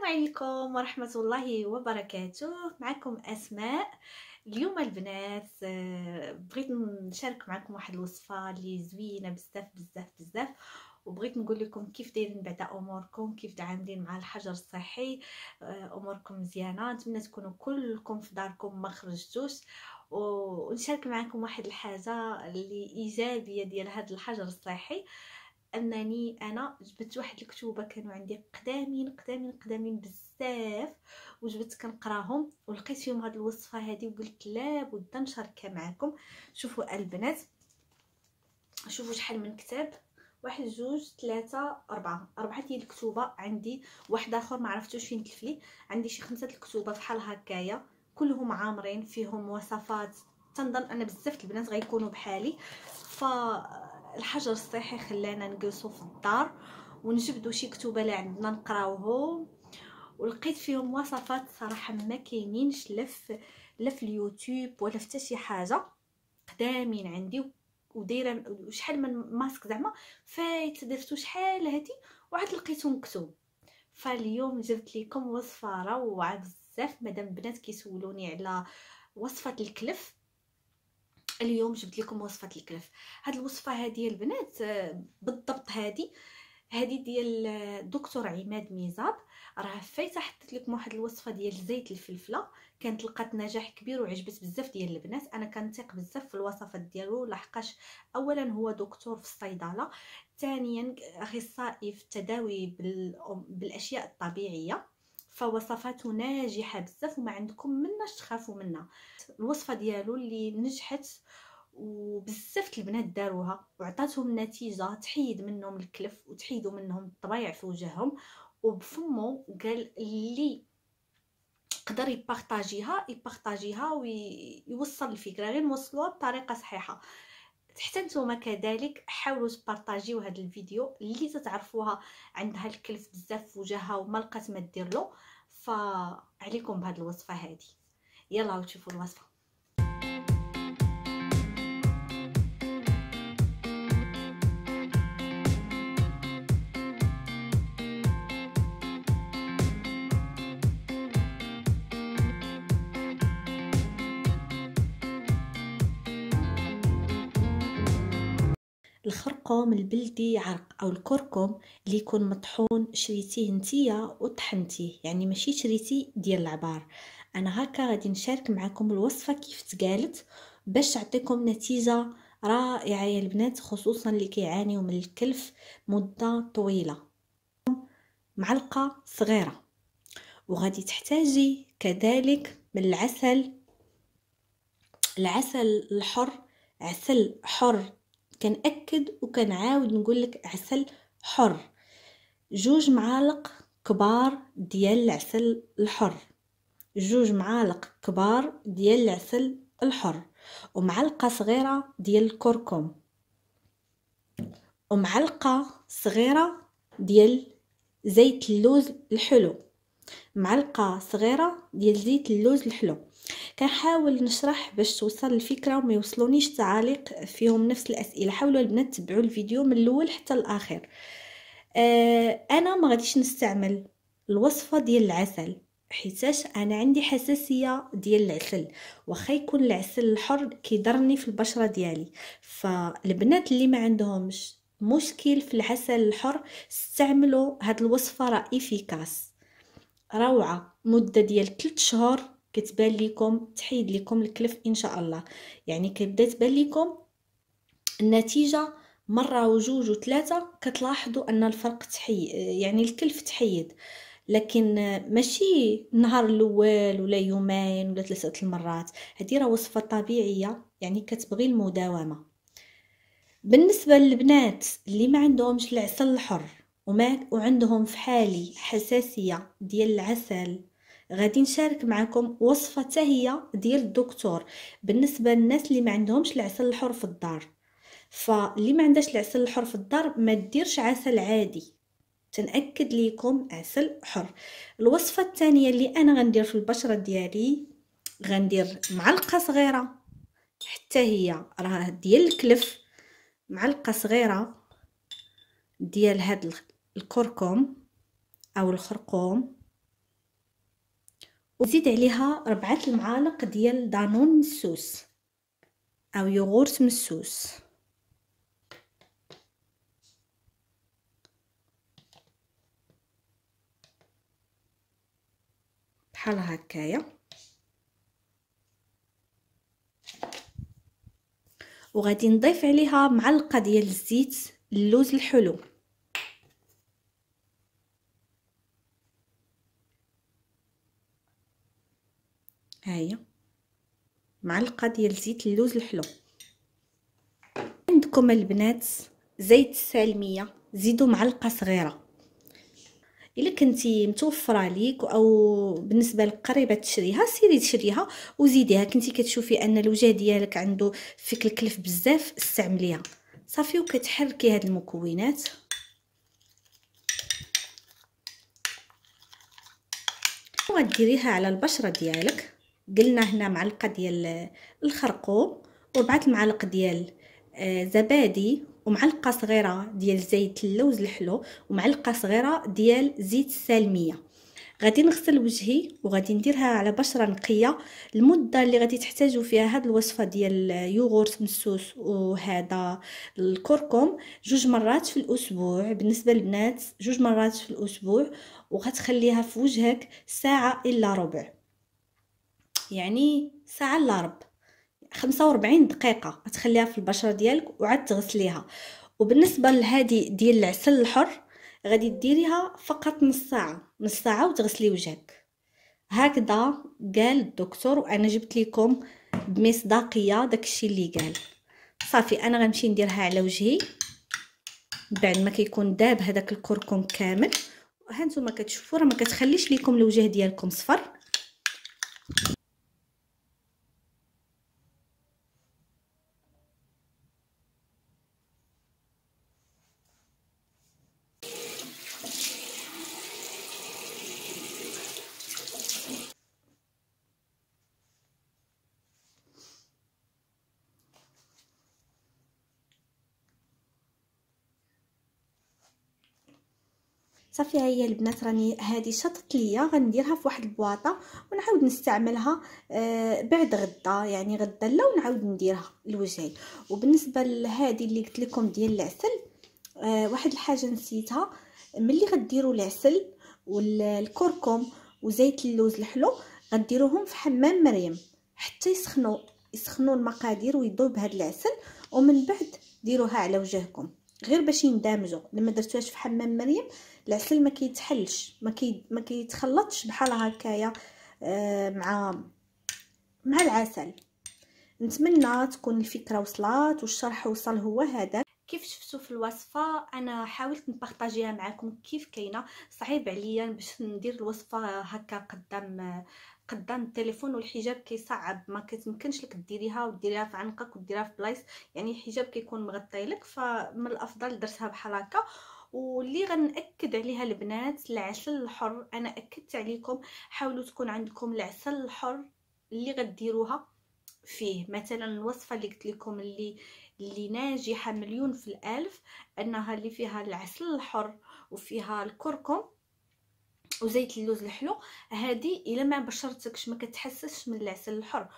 السلام عليكم ورحمة الله وبركاته معكم أسماء اليوم البنات آه، بغيت نشارك معكم واحد الوصفة اللي زوينة بزاف بزاف بزاف وبغيت نقول لكم كيف دايرين بعدا اموركم كيف تعاملين مع الحجر الصحي آه، اموركم مزيانه نتمنى تكونوا كلكم في داركم ما خرجتوش ونشارك معكم واحد الحاجه اللي ايجابيه ديال هذا الحجر الصحي انني انا جبت واحد الكتوبه كانوا عندي قدامين قدامين قدامين بزاف وجبت كنقراهم ولقيت فيهم هاد الوصفه هادي وقلت لا بد نشاركها معكم شوفوا البنات شوفوا شحال من كتاب واحد جوج ثلاثة أربعة أربعة ديال الكتوبة عندي واحد آخر ما عرفتوش فين تلفلي عندي شي خمسة الكتوبة بحال هكايا كلهم عامرين فيهم وصفات تنظن أن بزاف البنات غيكونوا بحالي ف الحجر الصحي خلانا نجلسو في الدار ونجبدو شي كتب اللي عندنا نقراوهم ولقيت فيهم وصفات صراحه ما كاينينش لا لف اليوتيوب ولا في شي حاجه قدامين عندي ودايره شحال من ماسك زعما فايت درتو شحال هادي وعاد لقيتو مكتوب فاليوم جبت لكم وصفه روعه بزاف مادام بنات كيسولوني على وصفه الكلف اليوم جبت لكم وصفه الكلف هذه الوصفه هذه البنات آه، بالضبط هذه هذه ديال الدكتور آه، عماد ميزاب راه فايته حطيت لكم واحد الوصفه ديال زيت الفلفله كانت لقات نجاح كبير وعجبت بزاف ديال البنات انا كنثيق بزاف في الوصفات ديالو لحقاش اولا هو دكتور في الصيدله ثانيا اخصائي في التداوي بالاشياء الطبيعيه فوصفاته ناجحه بزاف وما عندكم مناش تخافوا منها الوصفه ديالو اللي نجحت وبزاف البنات داروها وعطاتهم نتيجه تحيد منهم الكلف وتحيدوا منهم الطبيع في وجههم وبفمو قال اللي يقدر يبارطاجيها يبارطاجيها ويوصل الفكره غير نوصلوها بطريقه صحيحه حتى نتوما كذلك حاولوا تبارطاجيو هذا الفيديو اللي تتعرفوها عندها الكلف بزاف في وجهها وما لقات ما دير له فعليكم بهذه الوصفه هذه يلا وتشوفوا الوصفه الخرقوم البلدي عرق او الكركم اللي يكون مطحون شريتيه نتيا وطحنتيه يعني ماشي شريتي ديال العبار انا هكا غادي نشارك معكم الوصفه كيف تقالت باش تعطيكم نتيجه رائعه يا البنات خصوصا اللي كيعانيو من الكلف مده طويله معلقه صغيره وغادي تحتاجي كذلك من العسل العسل الحر عسل حر كنأكد وكنعاود نقول لك عسل حر جوج معالق كبار ديال العسل الحر جوج معالق كبار ديال العسل الحر ومعلقه صغيره ديال الكركم ومعلقه صغيره ديال زيت اللوز الحلو معلقه صغيره ديال زيت اللوز الحلو كنحاول نشرح باش توصل الفكره وما يوصلونيش تعاليق فيهم نفس الاسئله حاولوا البنات تبعوا الفيديو من الاول حتى الاخر آه انا ما غاديش نستعمل الوصفه ديال العسل حيتاش انا عندي حساسيه ديال العسل واخا يكون العسل الحر كيضرني في البشره ديالي فالبنات اللي ما عندهمش مشكل في العسل الحر استعملوا هاد الوصفه راه افيكاس روعه مده ديال 3 شهور كتبان لكم تحيد لكم الكلف ان شاء الله يعني كيبدا تبان لكم النتيجه مره وجوج وثلاثه كتلاحظوا ان الفرق تحي يعني الكلف تحيد لكن ماشي النهار الاول ولا يومين ولا ثلاثه المرات هذه راه وصفه طبيعيه يعني كتبغي المداومه بالنسبه للبنات اللي ما عندهمش العسل الحر وما وعندهم في حالي حساسيه ديال العسل غادي نشارك معكم وصفه هي ديال الدكتور بالنسبه للناس اللي ما عندهمش العسل الحر في الدار فاللي ما عندهاش العسل الحر في الدار ما ديرش عسل عادي تنأكد ليكم عسل حر الوصفة الثانية اللي أنا غندير في البشرة ديالي غندير معلقة صغيرة حتى هي راه ديال الكلف معلقة صغيرة ديال هاد الكركم او الخرقوم وزيد عليها ربعة المعالق ديال دانون مسوس او يوغورت مسوس بحال هكايا وغادي نضيف عليها معلقه ديال الزيت اللوز الحلو هيا معلقه ديال زيت اللوز الحلو عندكم البنات زيت السالميه زيدوا معلقه صغيره الا كنتي متوفره ليك او بالنسبه لك قريبه تشريها سيري تشريها وزيديها كنتي كتشوفي ان الوجه ديالك عنده فيك الكلف بزاف استعمليها صافي وكتحركي هاد المكونات وغديريها على البشره ديالك قلنا هنا معلقه ديال الخرقوم وربعه المعالق ديال آه، زبادي ومعلقه صغيره ديال زيت اللوز الحلو ومعلقه صغيره ديال زيت السالميه غادي نغسل وجهي وغادي نديرها على بشره نقيه المده اللي غادي تحتاجوا فيها هاد الوصفه ديال يوغورت مسوس وهذا الكركم جوج مرات في الاسبوع بالنسبه للبنات جوج مرات في الاسبوع وغتخليها في وجهك ساعه الا ربع يعني ساعه الا ربع 45 دقيقه غتخليها في البشره ديالك وعاد تغسليها وبالنسبه لهذه ديال العسل الحر غادي ديريها فقط نص ساعه نص ساعه وتغسلي وجهك هكذا قال الدكتور وانا جبت لكم بمصداقيه داكشي اللي قال صافي انا غنمشي نديرها على وجهي بعد ما كيكون داب هذاك الكركم كامل ها نتوما كتشوفوا راه ما كتخليش ليكم الوجه ديالكم صفر صافي ها هي البنات راني هذه شطت ليا غنديرها في واحد البواطه ونعاود نستعملها آه بعد غدا يعني غدا لا ونعاود نديرها الوجهي وبالنسبه لهذه اللي قلت لكم ديال العسل آه واحد الحاجه نسيتها ملي غديروا العسل والكركم وزيت اللوز الحلو غديروهم في حمام مريم حتى يسخنوا يسخنوا المقادير ويذوب هذا العسل ومن بعد ديروها على وجهكم غير باش يندمجوا لما درتوهاش في حمام مريم العسل ما كيتحلش ما كي ما كيتخلطش بحال هكايا آه، مع مع العسل نتمنى تكون الفكره وصلات والشرح وصل هو هذا كيف شفتوا في الوصفه انا حاولت نبارطاجيها معكم كيف كاينه صعيب عليا باش ندير الوصفه هكا قدام قدام التليفون والحجاب كيصعب ما كتمكنش لك ديريها وديريها في عنقك وديريها في بلايص يعني الحجاب كيكون مغطي لك فمن الافضل درتها بحال هكا واللي غنأكد عليها البنات العسل الحر انا اكدت عليكم حاولوا تكون عندكم العسل الحر اللي غديروها فيه مثلا الوصفه اللي قلت لكم اللي اللي ناجحه مليون في الالف انها اللي فيها العسل الحر وفيها الكركم وزيت اللوز الحلو هذه الا ما بشرتكش ما كتحسش من العسل الحر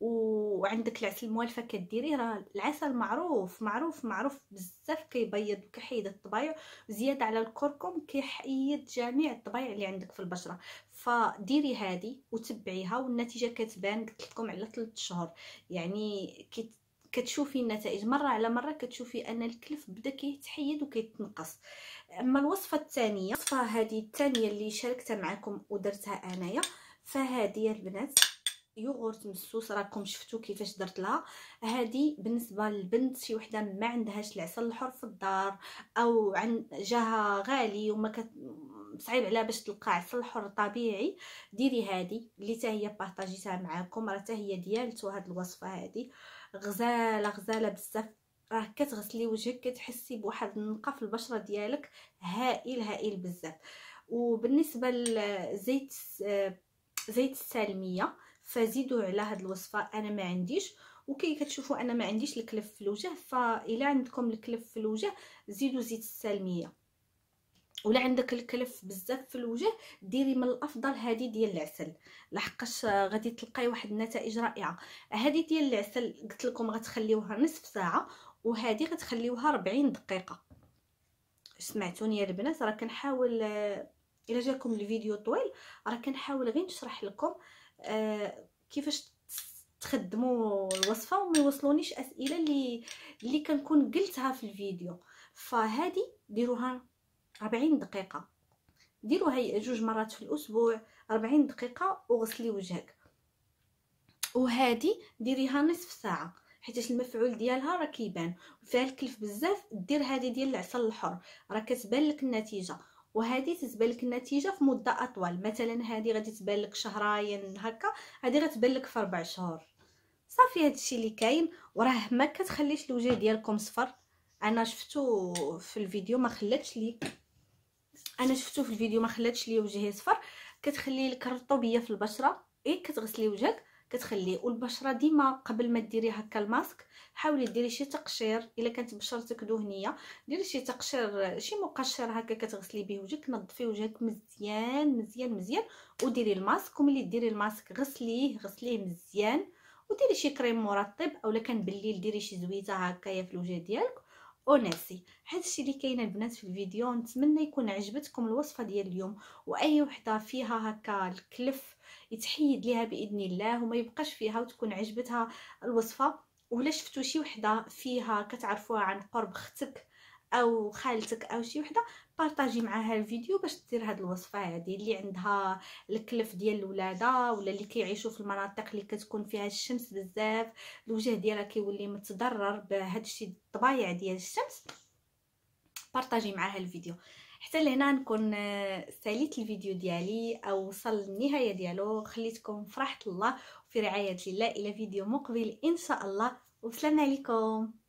وعندك العسل الموالفه كديريه راه العسل معروف معروف معروف بزاف كيبيض وكيحيد الطبايع زياده على الكركم كيحيد جميع الطبايع اللي عندك في البشره فديري هذه وتبعيها والنتيجه كتبان قلت لكم على 3 شهور يعني كتشوفي النتائج مره على مره كتشوفي ان الكلف بدا كيتحيد وكيتنقص اما الوصفه الثانيه الوصفه هذه الثانيه اللي شاركتها معكم ودرتها انايا فهذه البنات يوغورت مسوس راكم شفتو كيفاش درت لها هذه بالنسبه للبنت شي وحده ما عندهاش العسل الحر في الدار او عن جاها غالي وما كت... صعيب عليها باش تلقى عسل حر طبيعي ديري هذه اللي تاهي هي بارطاجيتها معاكم راه هي ديالتو هاد الوصفه هذه غزاله غزاله بزاف راه كتغسلي وجهك كتحسي بواحد النقه في البشره ديالك هائل هائل بزاف وبالنسبه لزيت زيت السالميه فزيدوا على هاد الوصفه انا ما عنديش وكي كتشوفوا انا ما عنديش الكلف في الوجه فالا عندكم الكلف في الوجه زيدوا زيت السالميه ولا عندك الكلف بزاف في الوجه ديري من الافضل هذه ديال العسل لحقاش غادي تلقاي واحد النتائج رائعه هذه ديال العسل قلت لكم غتخليوها نصف ساعه وهذه غتخليوها 40 دقيقه سمعتوني يا البنات راه كنحاول آه، الا جاكم الفيديو طويل راه كنحاول غير نشرح لكم آه آه، كيفاش تخدموا الوصفه وما يوصلونيش اسئله اللي اللي كنكون قلتها في الفيديو فهادي ديروها 40 دقيقه ديروها جوج مرات في الاسبوع 40 دقيقه وغسلي وجهك وهادي ديريها نصف ساعه حيت المفعول ديالها راه كيبان فيها الكلف بزاف دير هذه ديال العسل الحر راه كتبان لك النتيجه وهذه تتبان لك النتيجه في مده اطول مثلا هذه غادي تبان لك شهرين هكا هذه غتبان لك في اربع شهور صافي الشيء اللي كاين وراه ما كتخليش الوجه ديالكم صفر انا شفتو في الفيديو ما خلاتش لي انا شفتو في الفيديو ما خلاتش لي وجهي صفر كتخلي لك الرطوبيه في البشره اي كتغسلي وجهك كتخليه والبشره ديما قبل ما ديري هكا الماسك حاولي ديري شي تقشير الا كانت بشرتك دهنيه ديري شي تقشير شي مقشر هكا كتغسلي به وجهك نظفي وجهك مزيان مزيان مزيان وديري الماسك وملي ديري الماسك غسليه غسليه مزيان وديري شي كريم مرطب اولا كان بالليل ديري شي زويته هكايا في الوجه ديالك وناسي oh, هذا الشيء اللي كاين البنات في الفيديو نتمنى يكون عجبتكم الوصفه ديال اليوم واي وحده فيها هكا الكلف يتحيد ليها باذن الله وما يبقاش فيها وتكون عجبتها الوصفه ولا شفتوا شي وحده فيها كتعرفوها عن قرب اختك او خالتك او شي وحده بارطاجي معاها الفيديو باش دير هاد الوصفه هذه اللي عندها الكلف ديال الولاده ولا اللي كيعيشوا في المناطق اللي كتكون فيها الشمس بزاف الوجه ديالها كيولي متضرر بهذا الشيء الطبايع ديال الشمس بارطاجي معاها الفيديو حتى لهنا نكون آه، ساليت الفيديو ديالي او وصل النهايه ديالو خليتكم فرحت الله وفي رعايه الله الى فيديو مقبل ان شاء الله والسلام عليكم